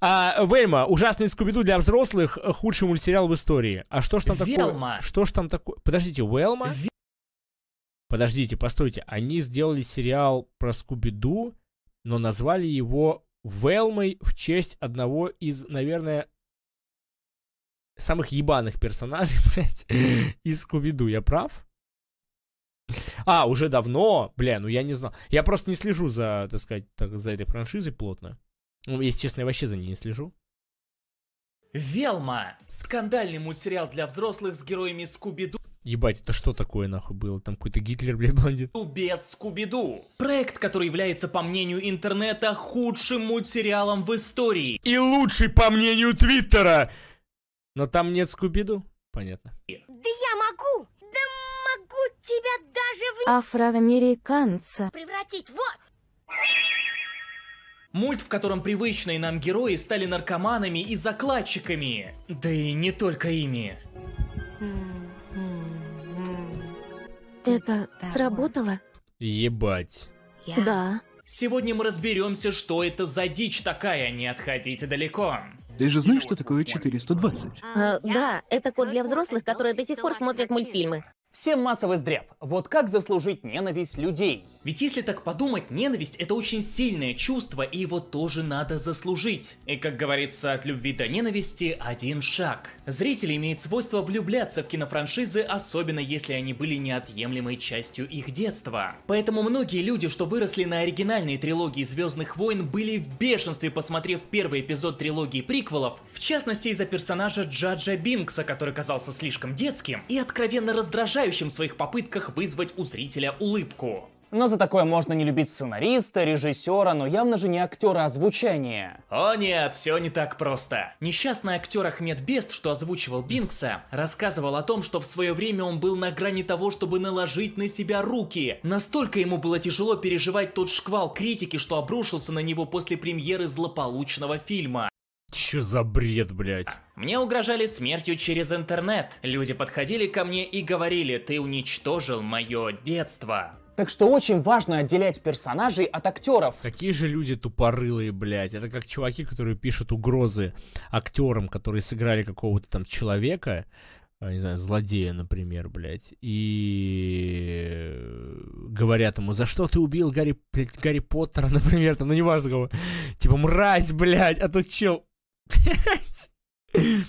А, Вельма, ужасный скубиду для взрослых, э, худший мультсериал в истории. А что ж там Велма. такое? Что ж там такое? Подождите, Вельма? Вел... Подождите, постойте. Они сделали сериал про скубиду, но назвали его Велмой в честь одного из, наверное, самых ебаных персонажей, блядь, из скубиду. Я прав? А, уже давно? Бля, ну я не знал. Я просто не слежу за, так сказать, так, за этой франшизой плотно. Ну, если честно, я вообще за ней не слежу. Велма! Скандальный мультсериал для взрослых с героями Скуби-Ду. Ебать, это что такое нахуй было? Там какой-то Гитлер, блядь, блондин. Без Скуби-Ду. Проект, который является, по мнению интернета, худшим мультсериалом в истории. И лучший, по мнению Твиттера. Но там нет Скуби-Ду? Понятно. Да я могу! Да могу тебя даже в... Афроамериканца. Превратить, вот! Мульт, в котором привычные нам герои стали наркоманами и закладчиками. Да и не только ими. Это сработало? Ебать. Да. Сегодня мы разберемся, что это за дичь такая, не отходите далеко. Ты же знаешь, что такое 420? А, а да, это код для взрослых, которые до сих пор смотрят мультфильмы. Всем массовый сдрев. Вот как заслужить ненависть людей? Ведь если так подумать, ненависть это очень сильное чувство, и его тоже надо заслужить. И как говорится, от любви до ненависти один шаг. Зрители имеют свойство влюбляться в кинофраншизы, особенно если они были неотъемлемой частью их детства. Поэтому многие люди, что выросли на оригинальной трилогии Звездных войн, были в бешенстве, посмотрев первый эпизод трилогии приквелов, в частности из-за персонажа Джаджа Бинкса, который казался слишком детским и откровенно раздражающим в своих попытках вызвать у зрителя улыбку. Но за такое можно не любить сценариста, режиссера, но явно же не актера озвучания. А о нет, все не так просто. Несчастный актер Ахмед Бест, что озвучивал Бинкса, рассказывал о том, что в свое время он был на грани того, чтобы наложить на себя руки. Настолько ему было тяжело переживать тот шквал критики, что обрушился на него после премьеры злополучного фильма. Че за бред, блядь? Мне угрожали смертью через интернет. Люди подходили ко мне и говорили, ты уничтожил мое детство. Так что очень важно отделять персонажей от актеров. Какие же люди тупорылые, блядь. Это как чуваки, которые пишут угрозы актерам, которые сыграли какого-то там человека, а, не знаю, злодея, например, блядь, и говорят ему, за что ты убил Гарри, блядь, Гарри Поттера, например, там, ну неважно кого, типа, мразь, блядь, а тут чел...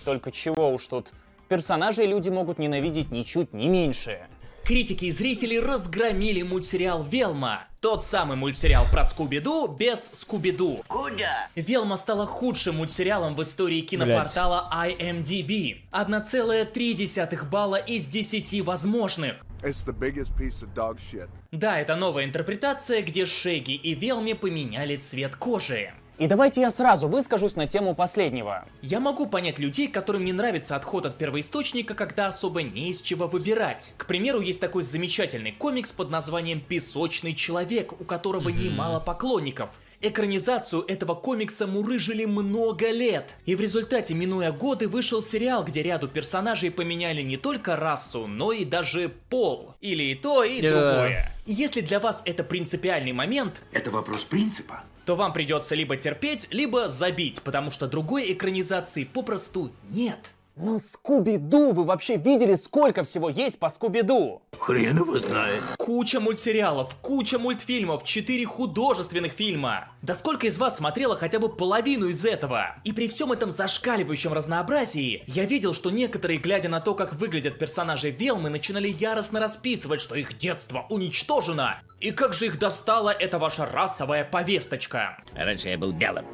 Только чего уж тут. Персонажей люди могут ненавидеть ничуть не меньше. Критики и зрители разгромили мультсериал «Велма». Тот самый мультсериал про Скуби-Ду без Скуби-Ду. Куда? «Велма» стала худшим мультсериалом в истории кинопортала IMDb. 1,3 балла из 10 возможных. It's the biggest piece of dog shit. Да, это новая интерпретация, где Шеги и Велми поменяли цвет кожи. И давайте я сразу выскажусь на тему последнего. Я могу понять людей, которым не нравится отход от первоисточника, когда особо не из чего выбирать. К примеру, есть такой замечательный комикс под названием «Песочный человек», у которого mm-hmm. немало поклонников. Экранизацию этого комикса мурыжили много лет. И в результате, минуя годы, вышел сериал, где ряду персонажей поменяли не только расу, но и даже пол. Или и то, и yeah. другое. И если для вас это принципиальный момент... Это вопрос принципа то вам придется либо терпеть, либо забить, потому что другой экранизации попросту нет. Но Скуби-Ду, вы вообще видели, сколько всего есть по Скуби-Ду? Хрен его знает. Куча мультсериалов, куча мультфильмов, четыре художественных фильма. Да сколько из вас смотрело хотя бы половину из этого? И при всем этом зашкаливающем разнообразии, я видел, что некоторые, глядя на то, как выглядят персонажи Велмы, начинали яростно расписывать, что их детство уничтожено. И как же их достала эта ваша расовая повесточка? Раньше я был белым,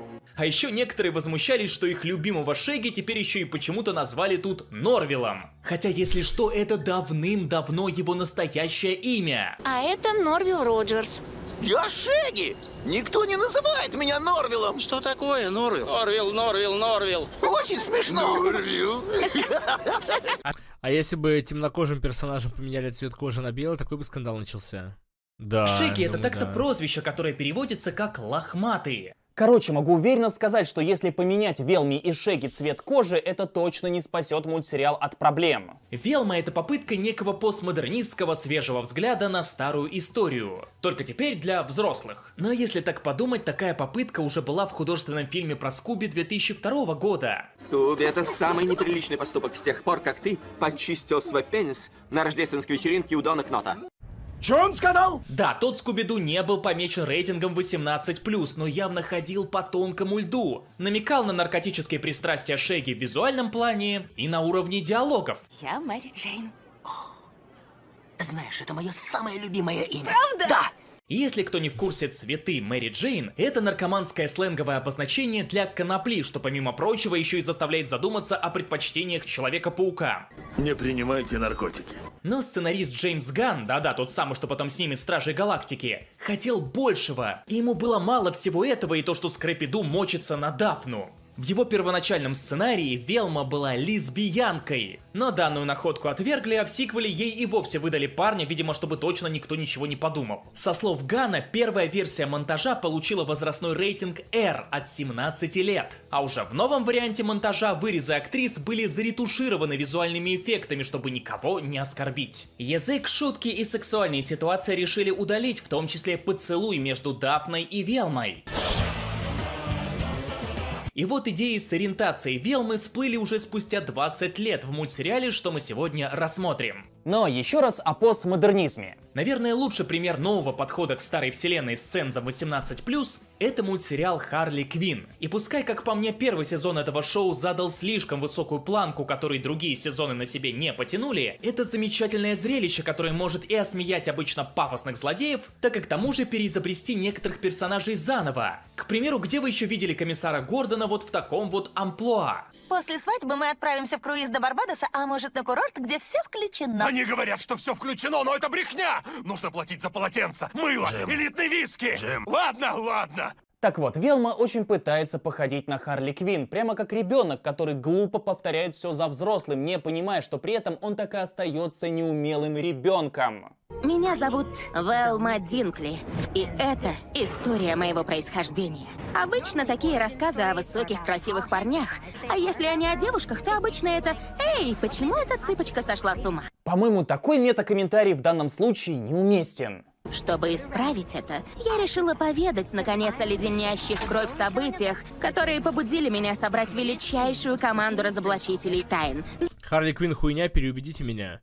а еще некоторые возмущались, что их любимого Шеги теперь еще и почему-то назвали тут Норвилом. Хотя, если что, это давным-давно его настоящее имя. А это Норвил Роджерс. Я Шеги! Никто не называет меня Норвилом! Что такое Норвил? Норвил, Норвил, Норвил! Очень смешно! Норвил! А если бы темнокожим персонажам поменяли цвет кожи на белый, такой бы скандал начался. Да, Шеги это так-то да. прозвище, которое переводится как «лохматые». Короче, могу уверенно сказать, что если поменять Велми и Шеги цвет кожи, это точно не спасет мультсериал от проблем. Велма это попытка некого постмодернистского свежего взгляда на старую историю. Только теперь для взрослых. Но если так подумать, такая попытка уже была в художественном фильме про Скуби 2002 года. Скуби это самый неприличный поступок с тех пор, как ты почистил свой пенис на рождественской вечеринке у Дона Кнота. Че он сказал? Да, тот Скуби-Ду не был помечен рейтингом 18+, но явно ходил по тонкому льду. Намекал на наркотические пристрастия Шеги в визуальном плане и на уровне диалогов. Я Мэри Джейн. Знаешь, это мое самое любимое имя. Правда? Да! Если кто не в курсе цветы Мэри Джейн, это наркоманское сленговое обозначение для конопли, что помимо прочего еще и заставляет задуматься о предпочтениях Человека-паука. Не принимайте наркотики. Но сценарист Джеймс Ган, да-да, тот самый, что потом снимет "Стражей Галактики, хотел большего. И ему было мало всего этого и то, что Скрэппи Ду мочится на Дафну. В его первоначальном сценарии Велма была лесбиянкой. Но данную находку отвергли, а в сиквеле ей и вовсе выдали парня, видимо, чтобы точно никто ничего не подумал. Со слов Гана, первая версия монтажа получила возрастной рейтинг R от 17 лет. А уже в новом варианте монтажа вырезы актрис были заретушированы визуальными эффектами, чтобы никого не оскорбить. Язык, шутки и сексуальные ситуации решили удалить, в том числе поцелуй между Дафной и Велмой. И вот идеи с ориентацией Велмы всплыли уже спустя 20 лет в мультсериале, что мы сегодня рассмотрим. Но еще раз о постмодернизме. Наверное, лучший пример нового подхода к старой вселенной с цензом 18+, это мультсериал Харли Квин. И пускай, как по мне, первый сезон этого шоу задал слишком высокую планку, которой другие сезоны на себе не потянули, это замечательное зрелище, которое может и осмеять обычно пафосных злодеев, так и к тому же переизобрести некоторых персонажей заново. К примеру, где вы еще видели комиссара Гордона вот в таком вот амплуа? После свадьбы мы отправимся в круиз до Барбадоса, а может на курорт, где все включено. Они говорят, что все включено, но это брехня! Нужно платить за полотенце, мыло, Джим. элитный виски! Джим. Ладно, ладно! Так вот, Велма очень пытается походить на Харли Квин, прямо как ребенок, который глупо повторяет все за взрослым, не понимая, что при этом он так и остается неумелым ребенком. Меня зовут Велма Динкли, и это история моего происхождения. Обычно такие рассказы о высоких красивых парнях, а если они о девушках, то обычно это «Эй, почему эта цыпочка сошла с ума?» По-моему, такой метакомментарий в данном случае неуместен. Чтобы исправить это, я решила поведать, наконец, о леденящих кровь событиях, которые побудили меня собрать величайшую команду разоблачителей тайн. Харли Квин хуйня, переубедите меня.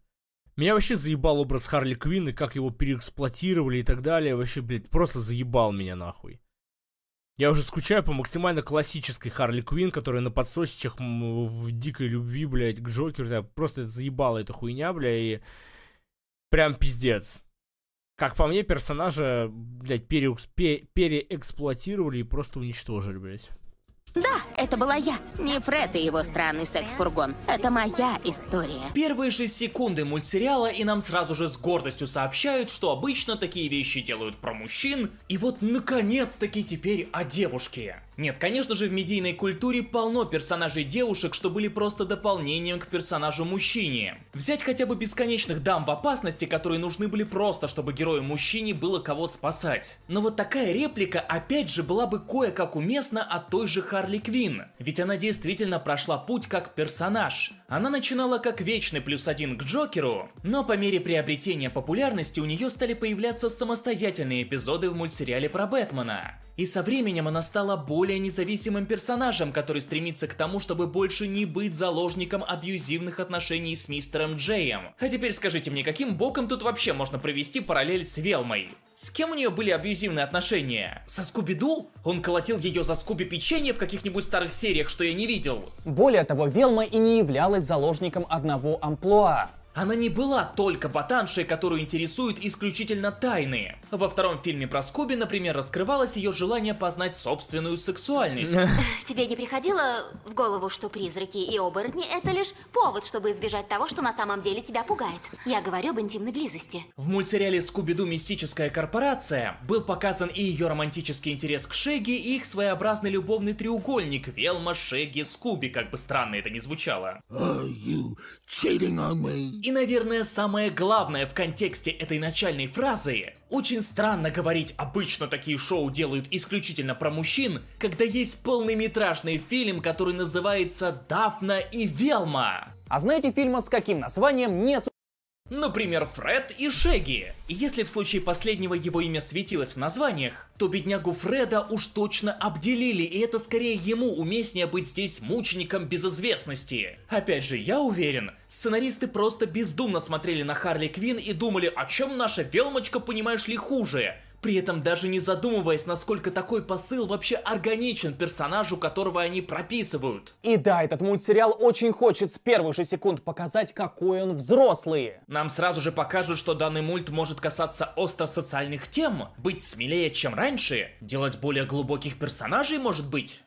Меня вообще заебал образ Харли Квинн и как его переэксплуатировали и так далее. Вообще, блядь, просто заебал меня нахуй. Я уже скучаю по максимально классической Харли Квинн, которая на подсосичах в дикой любви, блядь, к Джокеру. Да, просто заебала эта хуйня, блядь, и прям пиздец как по мне, персонажа, блядь, переукс, пере, переэксплуатировали и просто уничтожили, блядь. Да, это была я. Не Фред и его странный секс-фургон. Это моя история. Первые же секунды мультсериала, и нам сразу же с гордостью сообщают, что обычно такие вещи делают про мужчин, и вот наконец-таки теперь о девушке. Нет, конечно же, в медийной культуре полно персонажей девушек, что были просто дополнением к персонажу мужчине. Взять хотя бы бесконечных дам в опасности, которые нужны были просто, чтобы герою-мужчине было кого спасать. Но вот такая реплика опять же была бы кое-как уместна от той же Харли Квинн, ведь она действительно прошла путь как персонаж. Она начинала как вечный плюс один к Джокеру, но по мере приобретения популярности у нее стали появляться самостоятельные эпизоды в мультсериале про Бэтмена. И со временем она стала более независимым персонажем, который стремится к тому, чтобы больше не быть заложником абьюзивных отношений с мистером Джеем. А теперь скажите мне, каким боком тут вообще можно провести параллель с Велмой? С кем у нее были абьюзивные отношения? Со Скуби-Ду? Он колотил ее за Скуби печенье в каких-нибудь старых сериях, что я не видел. Более того, Велма и не являлась заложником одного амплуа. Она не была только ботаншей, которую интересуют исключительно тайные. Во втором фильме про Скуби, например, раскрывалось ее желание познать собственную сексуальность. Тебе не приходило в голову, что призраки и оборотни – это лишь повод, чтобы избежать того, что на самом деле тебя пугает? Я говорю об интимной близости. В мультсериале «Скуби-Ду. Мистическая корпорация» был показан и ее романтический интерес к Шеги, и их своеобразный любовный треугольник Велма, Шеги, Скуби, как бы странно это ни звучало. Are you cheating on me? И, наверное, самое главное в контексте этой начальной фразы очень странно говорить, обычно такие шоу делают исключительно про мужчин, когда есть полнометражный фильм, который называется «Дафна и Велма». А знаете фильма с каким названием не Например, Фред и Шеги. И если в случае последнего его имя светилось в названиях, то беднягу Фреда уж точно обделили, и это скорее ему уместнее быть здесь мучеником безызвестности. Опять же, я уверен, сценаристы просто бездумно смотрели на Харли Квин и думали, о «А чем наша Велмочка, понимаешь ли, хуже? при этом даже не задумываясь, насколько такой посыл вообще органичен персонажу, которого они прописывают. И да, этот мультсериал очень хочет с первых же секунд показать, какой он взрослый. Нам сразу же покажут, что данный мульт может касаться остро социальных тем, быть смелее, чем раньше, делать более глубоких персонажей, может быть.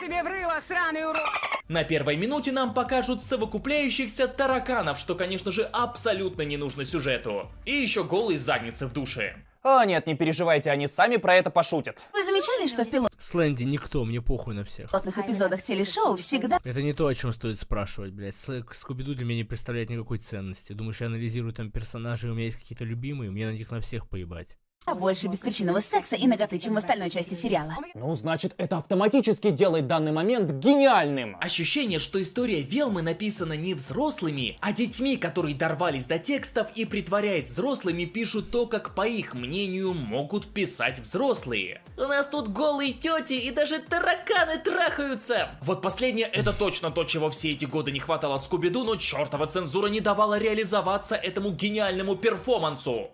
Тебе врыло, сраный урод! На первой минуте нам покажут совокупляющихся тараканов, что, конечно же, абсолютно не нужно сюжету. И еще голые задницы в душе. О а, нет, не переживайте, они сами про это пошутят. Вы замечали, что в Слэнди никто, мне похуй на всех. пилотных эпизодах телешоу всегда Это не то, о чем стоит спрашивать, блядь. Слэ- Скуби-Ду для меня не представляет никакой ценности. Думаешь, я анализирую там персонажей, у меня есть какие-то любимые, мне на них на всех поебать. А больше беспричинного секса и ноготы, чем в остальной части сериала. Ну, значит, это автоматически делает данный момент гениальным. Ощущение, что история Велмы написана не взрослыми, а детьми, которые дорвались до текстов и, притворяясь взрослыми, пишут то, как, по их мнению, могут писать взрослые. У нас тут голые тети и даже тараканы трахаются! Вот последнее это точно то, чего все эти годы не хватало Скуби-Ду, но чертова цензура не давала реализоваться этому гениальному перформансу.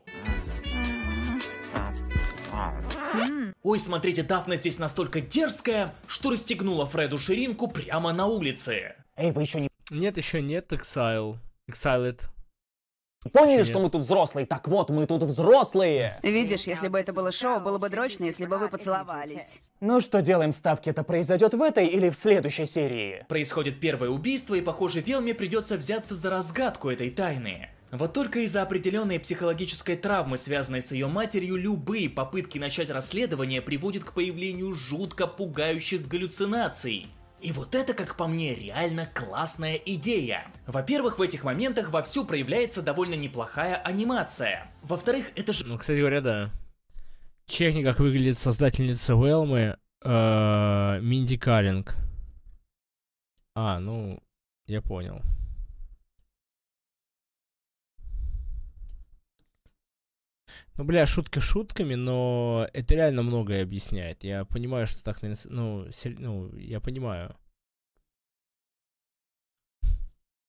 Ой, смотрите, Дафна здесь настолько дерзкая, что расстегнула Фреду ширинку прямо на улице. Эй, вы еще не... Нет, еще нет, эксайл Exiled. Поняли, Нет. что мы тут взрослые? Так вот, мы тут взрослые! Видишь, если бы это было шоу, было бы дрочно, если бы вы поцеловались. Ну что, делаем ставки, это произойдет в этой или в следующей серии? Происходит первое убийство, и, похоже, Велме придется взяться за разгадку этой тайны. Вот только из-за определенной психологической травмы, связанной с ее матерью, любые попытки начать расследование приводят к появлению жутко пугающих галлюцинаций. И вот это, как по мне, реально классная идея. Во-первых, в этих моментах вовсю проявляется довольно неплохая анимация. Во-вторых, это же... Ну, кстати говоря, да. Чекни, как выглядит создательница Велмы, э, Минди Каллинг. А, ну, я понял. Ну, бля, шутки шутками, но это реально многое объясняет. Я понимаю, что так, ну, сель, ну я понимаю.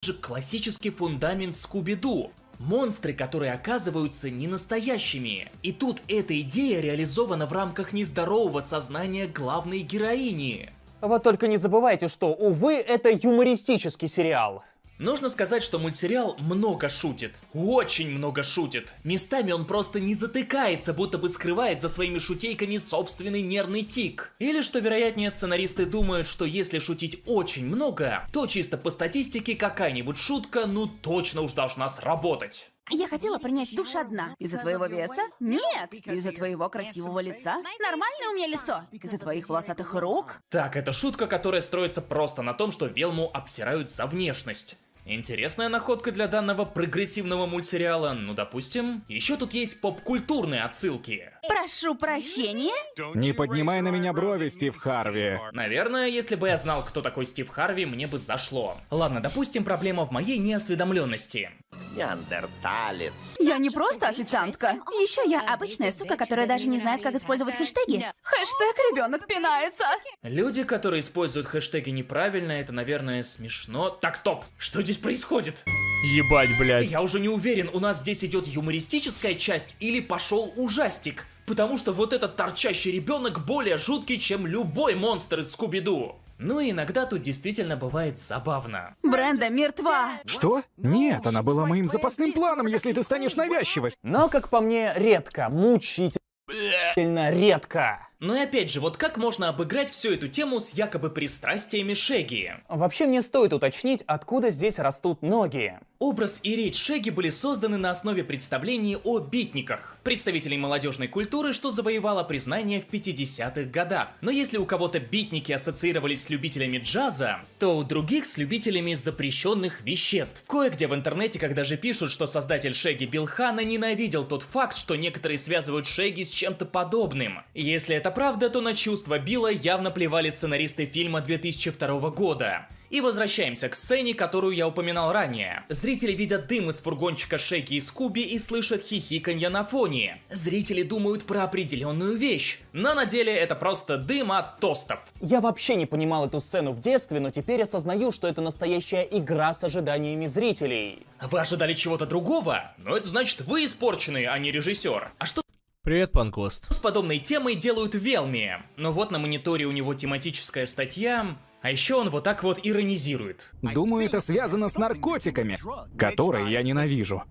же классический фундамент Скуби-Ду. Монстры, которые оказываются ненастоящими, И тут эта идея реализована в рамках нездорового сознания главной героини. А вот только не забывайте, что, увы, это юмористический сериал. Нужно сказать, что мультсериал много шутит. Очень много шутит. Местами он просто не затыкается, будто бы скрывает за своими шутейками собственный нервный тик. Или, что вероятнее, сценаристы думают, что если шутить очень много, то чисто по статистике какая-нибудь шутка ну точно уж должна сработать. Я хотела принять душ одна. Из-за твоего веса? Нет! Из-за твоего красивого лица? Нормальное у меня лицо! Из-за твоих волосатых рук? Так, это шутка, которая строится просто на том, что Велму обсирают за внешность. Интересная находка для данного прогрессивного мультсериала, ну допустим. Еще тут есть поп-культурные отсылки. Прошу прощения? Не поднимай на меня брови, Стив Харви. Наверное, если бы я знал, кто такой Стив Харви, мне бы зашло. Ладно, допустим, проблема в моей неосведомленности. Неандерталец. Я не просто официантка. Еще я обычная сука, которая даже не знает, как использовать хэштеги. Хэштег ребенок пинается. Люди, которые используют хэштеги неправильно, это, наверное, смешно. Так, стоп! Что здесь здесь происходит? Ебать, блядь. Я уже не уверен, у нас здесь идет юмористическая часть или пошел ужастик. Потому что вот этот торчащий ребенок более жуткий, чем любой монстр из Скуби-Ду. Ну и иногда тут действительно бывает забавно. Бренда мертва. Что? Нет, она была моим запасным планом, если ты станешь навязчивой. Но, как по мне, редко, мучительно редко. Но ну и опять же, вот как можно обыграть всю эту тему с якобы пристрастиями Шеги? Вообще мне стоит уточнить, откуда здесь растут ноги. Образ и речь Шеги были созданы на основе представлений о битниках представителей молодежной культуры, что завоевало признание в 50-х годах. Но если у кого-то битники ассоциировались с любителями джаза, то у других с любителями запрещенных веществ. Кое-где в интернете, когда же пишут, что создатель Шеги Билл Хана ненавидел тот факт, что некоторые связывают Шеги с чем-то подобным. Если это правда, то на чувства Билла явно плевали сценаристы фильма 2002 года. И возвращаемся к сцене, которую я упоминал ранее. Зрители видят дым из фургончика Шейки и Скуби и слышат хихиканье на фоне. Зрители думают про определенную вещь. Но на деле это просто дым от тостов. Я вообще не понимал эту сцену в детстве, но теперь осознаю, что это настоящая игра с ожиданиями зрителей. Вы ожидали чего-то другого? Но это значит вы испорчены, а не режиссер. А что Привет, Панкост. С подобной темой делают Велми. Но вот на мониторе у него тематическая статья а еще он вот так вот иронизирует. Думаю, это связано с наркотиками, которые я ненавижу.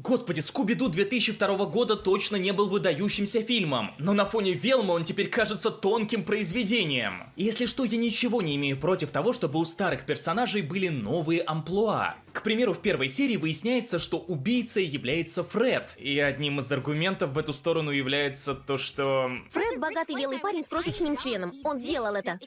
Господи, Скуби-Ду 2002 года точно не был выдающимся фильмом, но на фоне Велма он теперь кажется тонким произведением. Если что, я ничего не имею против того, чтобы у старых персонажей были новые амплуа. К примеру, в первой серии выясняется, что убийцей является Фред, и одним из аргументов в эту сторону является то, что... Фред богатый белый парень с крошечным членом. Он сделал это.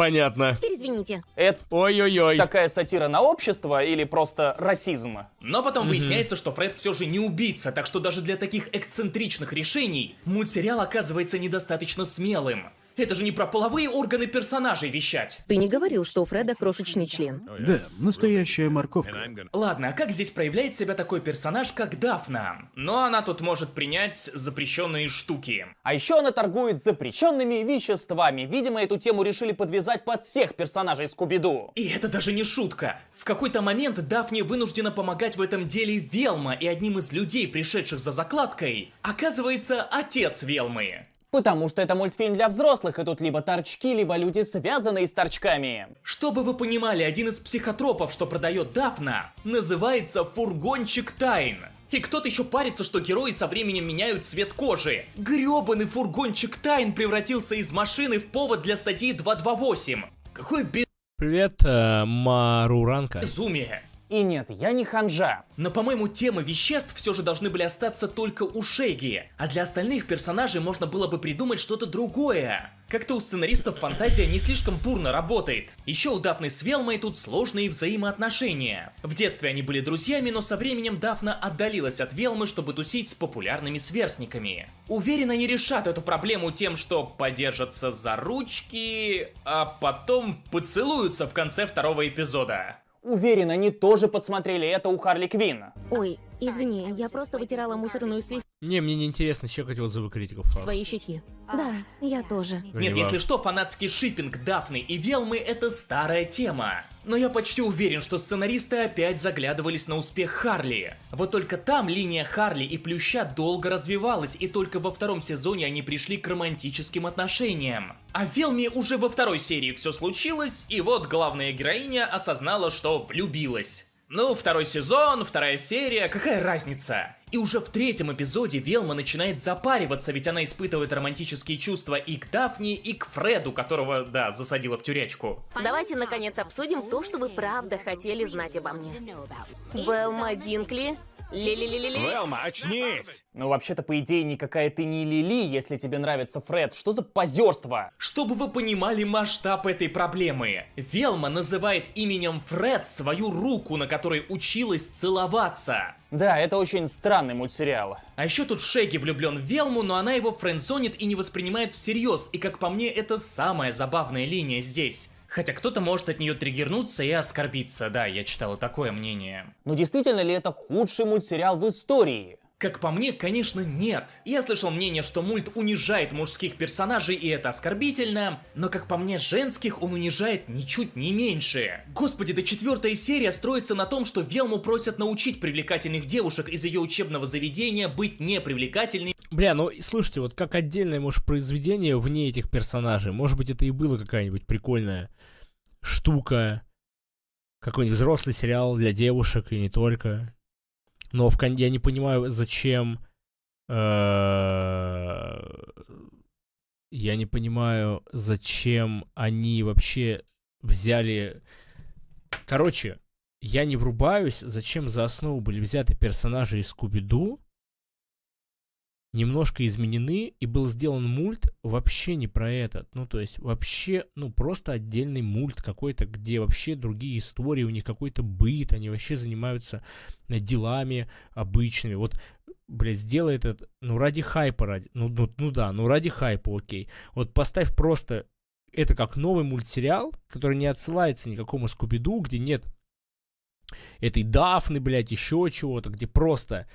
Понятно. Теперь извините. Это Ой-ой-ой. такая сатира на общество или просто расизм? Но потом угу. выясняется, что Фред все же не убийца, так что даже для таких эксцентричных решений мультсериал оказывается недостаточно смелым. Это же не про половые органы персонажей вещать. Ты не говорил, что у Фреда крошечный член. Да, настоящая морковка. Ладно, а как здесь проявляет себя такой персонаж, как Дафна? Но она тут может принять запрещенные штуки. А еще она торгует запрещенными веществами. Видимо, эту тему решили подвязать под всех персонажей Скуби-Ду. И это даже не шутка. В какой-то момент Дафне вынуждена помогать в этом деле Велма и одним из людей, пришедших за закладкой, оказывается отец Велмы. Потому что это мультфильм для взрослых, и тут либо торчки, либо люди, связанные с торчками. Чтобы вы понимали, один из психотропов, что продает Дафна, называется «Фургончик тайн». И кто-то еще парится, что герои со временем меняют цвет кожи. Гребаный фургончик тайн превратился из машины в повод для статьи 228. Какой без... Привет, э, Маруранка. Безумие. И нет, я не ханжа. Но, по-моему, темы веществ все же должны были остаться только у Шеги. А для остальных персонажей можно было бы придумать что-то другое. Как-то у сценаристов фантазия не слишком бурно работает. Еще у Дафны с Велмой тут сложные взаимоотношения. В детстве они были друзьями, но со временем Дафна отдалилась от Велмы, чтобы тусить с популярными сверстниками. Уверен, они решат эту проблему тем, что подержатся за ручки, а потом поцелуются в конце второго эпизода. Уверен, они тоже подсмотрели это у Харли Квинн. Ой, извини, я просто вытирала мусорную слизь. Не, мне не интересно чекать отзывы критиков. Правда. Твои щеки. А, да, я тоже. Нет, если что, фанатский шиппинг Дафны и Велмы это старая тема. Но я почти уверен, что сценаристы опять заглядывались на успех Харли. Вот только там линия Харли и Плюща долго развивалась, и только во втором сезоне они пришли к романтическим отношениям. А в Велме уже во второй серии все случилось, и вот главная героиня осознала, что влюбилась. Ну, второй сезон, вторая серия, какая разница? И уже в третьем эпизоде Велма начинает запариваться, ведь она испытывает романтические чувства и к Дафне, и к Фреду, которого, да, засадила в тюрячку. Давайте, наконец, обсудим то, что вы правда хотели знать обо мне. Велма Динкли ли ли ли ли Велма, очнись! Ну, вообще-то, по идее, никакая ты не Лили, если тебе нравится Фред. Что за позерство? Чтобы вы понимали масштаб этой проблемы, Велма называет именем Фред свою руку, на которой училась целоваться. Да, это очень странный мультсериал. А еще тут Шеги влюблен в Велму, но она его френдзонит и не воспринимает всерьез. И, как по мне, это самая забавная линия здесь. Хотя кто-то может от нее триггернуться и оскорбиться. Да, я читал такое мнение. Но действительно ли это худший мультсериал в истории? Как по мне, конечно, нет. Я слышал мнение, что мульт унижает мужских персонажей, и это оскорбительно, но как по мне, женских он унижает ничуть не меньше. Господи, да четвертая серия строится на том, что Велму просят научить привлекательных девушек из ее учебного заведения быть непривлекательной Бля, ну слушайте, вот как отдельное, может, произведение вне этих персонажей, может быть, это и было какая-нибудь прикольная штука, какой-нибудь взрослый сериал для девушек и не только. Но в кон... я не понимаю, зачем... Э, я не понимаю, зачем они вообще взяли... Короче, я не врубаюсь, зачем за основу были взяты персонажи из Скуби-Ду, немножко изменены, и был сделан мульт вообще не про этот. Ну, то есть вообще, ну, просто отдельный мульт какой-то, где вообще другие истории, у них какой-то быт, они вообще занимаются э, делами обычными. Вот блядь, сделай этот, ну, ради хайпа, ради, ну, ну, ну да, ну, ради хайпа, окей. Вот поставь просто это как новый мультсериал, который не отсылается никакому Скуби-Ду, где нет этой Дафны, блядь, еще чего-то, где просто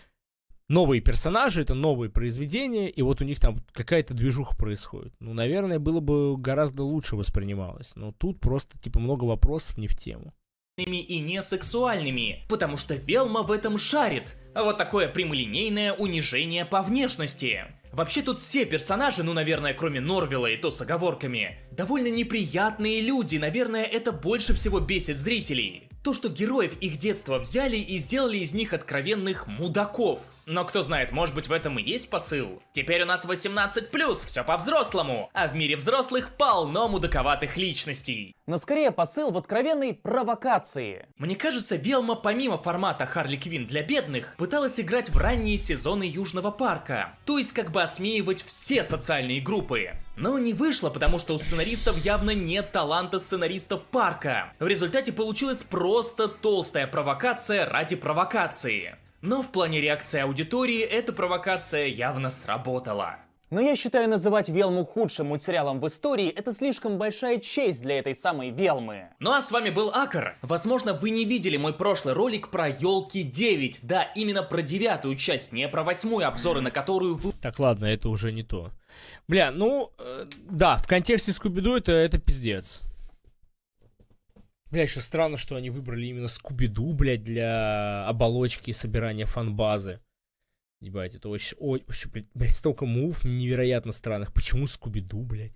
новые персонажи, это новые произведения, и вот у них там какая-то движуха происходит. Ну, наверное, было бы гораздо лучше воспринималось. Но тут просто, типа, много вопросов не в тему. ...и не сексуальными, потому что Велма в этом шарит. А вот такое прямолинейное унижение по внешности. Вообще тут все персонажи, ну, наверное, кроме Норвила и то с оговорками, довольно неприятные люди, наверное, это больше всего бесит зрителей. То, что героев их детства взяли и сделали из них откровенных мудаков. Но кто знает, может быть в этом и есть посыл? Теперь у нас 18+, все по-взрослому, а в мире взрослых полно мудаковатых личностей. Но скорее посыл в откровенной провокации. Мне кажется, Велма помимо формата Харли Квин для бедных, пыталась играть в ранние сезоны Южного парка, то есть как бы осмеивать все социальные группы. Но не вышло, потому что у сценаристов явно нет таланта сценаристов парка. В результате получилась просто толстая провокация ради провокации. Но в плане реакции аудитории эта провокация явно сработала. Но я считаю, называть Велму худшим мультсериалом в истории — это слишком большая честь для этой самой Велмы. Ну а с вами был Акар. Возможно, вы не видели мой прошлый ролик про елки 9. Да, именно про девятую часть, не про восьмую, обзоры на которую вы... Так, ладно, это уже не то. Бля, ну, э, да, в контексте Скуби-Ду это, это пиздец. Бля, еще странно, что они выбрали именно Скуби-Ду, блядь, для оболочки и собирания фан-базы. Ебать, это очень, очень, блядь, столько мув невероятно странных. Почему Скуби-Ду, блядь?